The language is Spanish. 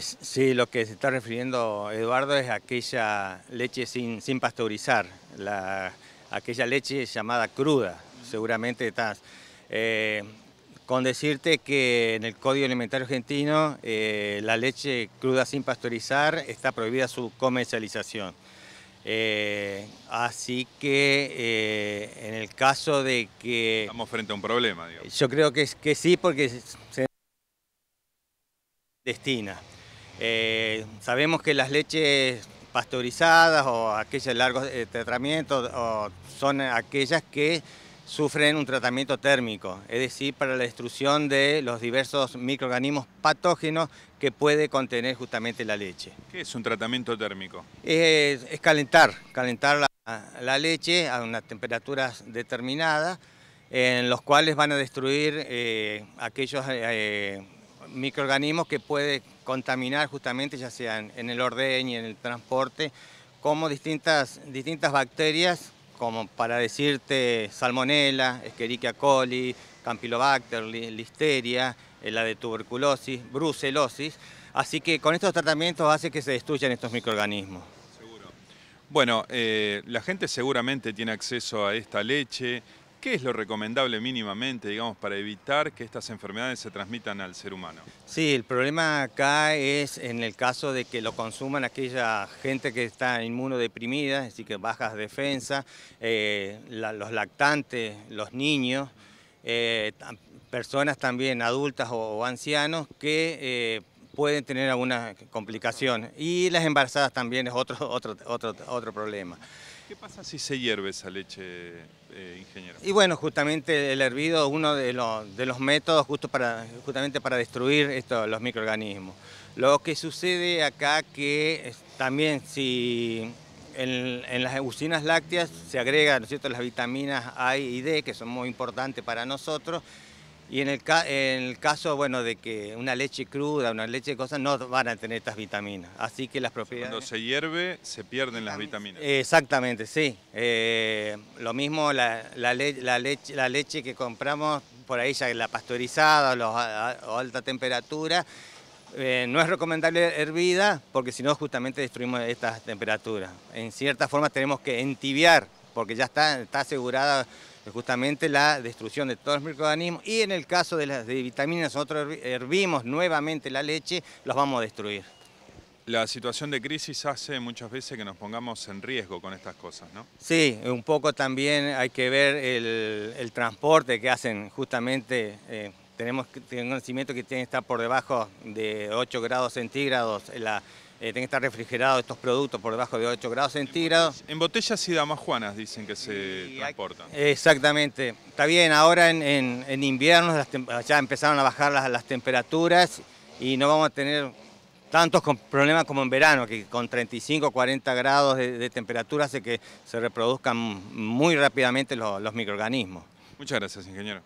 sí, lo que se está refiriendo Eduardo es aquella leche sin, sin pasteurizar, aquella leche llamada cruda, seguramente estás. Eh, con decirte que en el Código Alimentario Argentino eh, la leche cruda sin pasteurizar está prohibida su comercialización. Eh, así que en el caso de que... Estamos frente a un problema, digamos. Yo creo que, que sí porque se destina. Eh, sabemos que las leches pasteurizadas o aquellas largos eh, tratamientos son aquellas que sufren un tratamiento térmico, es decir, para la destrucción de los diversos microorganismos patógenos que puede contener justamente la leche. ¿Qué es un tratamiento térmico? Es, calentar, calentar la, leche a unas temperaturas determinadas, en los cuales van a destruir eh, aquellos microorganismos que puede contaminar justamente, ya sea en el orden y en el transporte, como distintas, distintas bacterias, como para decirte salmonella, escherichia coli, campylobacter, listeria, eh, la de tuberculosis, brucelosis. Así que con estos tratamientos hace que se destruyan estos microorganismos. Bueno, eh, la gente seguramente tiene acceso a esta leche, ¿Qué es lo recomendable mínimamente, digamos, para evitar que estas enfermedades se transmitan al ser humano? Sí, el problema acá es en el caso de que lo consuman aquella gente que está inmunodeprimida, es decir, que bajas defensas, eh, los lactantes, los niños, eh, personas también adultas o, ancianos que eh, pueden tener alguna complicaciones Y las embarazadas también es otro, otro, otro, otro problema. ¿Qué pasa si se hierve esa leche, eh, ingeniero? Y bueno, justamente el hervido es uno de los, métodos justo para, justamente para destruir los microorganismos. Lo que sucede acá que también si en, las usinas lácteas se agregan las vitaminas A y D, que son muy importantes para nosotros, y en el, en el, caso, bueno, de que una leche cruda, una leche de cosas, no van a tener estas vitaminas. Así que las propiedades... Cuando se hierve, se pierden las vitaminas. Exactamente, sí. Eh, lo mismo la, la, leche, la leche que compramos por ahí, ya la pasteurizada o alta temperatura, eh, no es recomendable hervida porque si no justamente destruimos estas temperaturas. En cierta forma tenemos que entibiar porque ya está, está asegurada justamente la destrucción de todos los microorganismos y en el caso de las vitaminas, nosotros hervimos nuevamente la leche, los vamos a destruir. La situación de crisis hace muchas veces que nos pongamos en riesgo con estas cosas, ¿no? Sí, un poco también hay que ver el, transporte que hacen justamente... Eh, tenemos conocimiento que tiene que estar por debajo de 8 grados centígrados la, eh, tienen que estar refrigerados estos productos por debajo de 8 grados centígrados. En botellas y damajuanas dicen que se transportan. Exactamente. Está bien, ahora en, invierno ya empezaron a bajar las, temperaturas y no vamos a tener tantos problemas como en verano, que con 35 40 grados de, temperatura hace que se reproduzcan muy rápidamente los microorganismos. Muchas gracias, ingeniero.